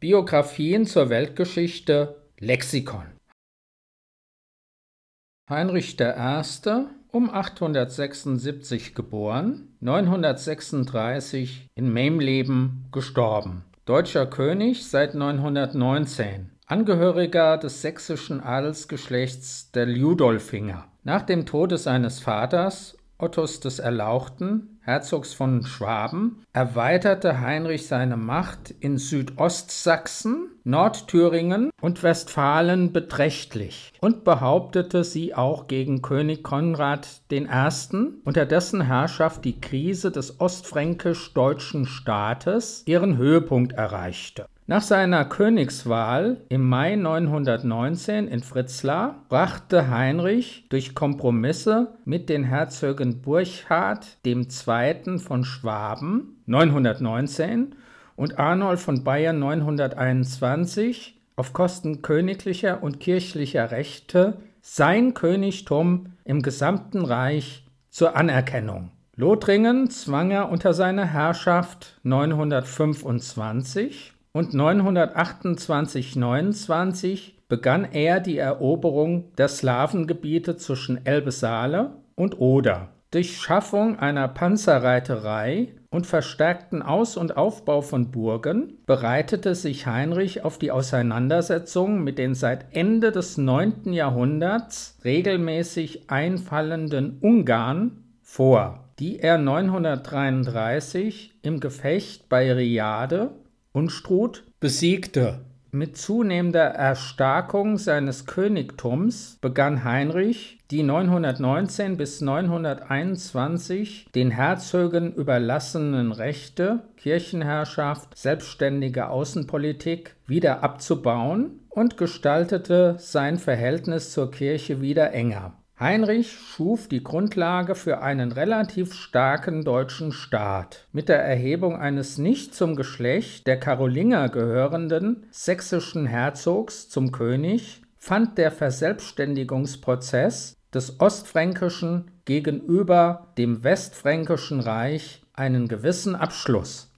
Biografien zur Weltgeschichte Lexikon. Heinrich I. um 876 geboren, 936 in Memleben gestorben. Deutscher König seit 919, Angehöriger des sächsischen Adelsgeschlechts der Ljudolfinger. Nach dem Tode seines Vaters Ottos des Erlauchten, Herzogs von Schwaben, erweiterte Heinrich seine Macht in Südostsachsen, Nordthüringen und Westfalen beträchtlich und behauptete sie auch gegen König Konrad I., unter dessen Herrschaft die Krise des ostfränkisch-deutschen Staates ihren Höhepunkt erreichte. Nach seiner Königswahl im Mai 919 in Fritzlar brachte Heinrich durch Kompromisse mit den Herzögen Burchard II. von Schwaben 919 und Arnold von Bayern 921 auf Kosten königlicher und kirchlicher Rechte sein Königtum im gesamten Reich zur Anerkennung. Lothringen zwang er unter seine Herrschaft 925 und 928-29 begann er die Eroberung der Slawengebiete zwischen Elbe-Saale und Oder. Durch Schaffung einer Panzerreiterei und verstärkten Aus- und Aufbau von Burgen bereitete sich Heinrich auf die Auseinandersetzung mit den seit Ende des 9. Jahrhunderts regelmäßig einfallenden Ungarn vor, die er 933 im Gefecht bei Riade Unstrut besiegte. Mit zunehmender Erstarkung seines Königtums begann Heinrich, die 919 bis 921 den Herzögen überlassenen Rechte, Kirchenherrschaft, selbstständige Außenpolitik wieder abzubauen und gestaltete sein Verhältnis zur Kirche wieder enger. Heinrich schuf die Grundlage für einen relativ starken deutschen Staat mit der Erhebung eines nicht zum Geschlecht der Karolinger gehörenden sächsischen Herzogs zum König fand der Verselbstständigungsprozess des Ostfränkischen gegenüber dem Westfränkischen Reich einen gewissen Abschluss.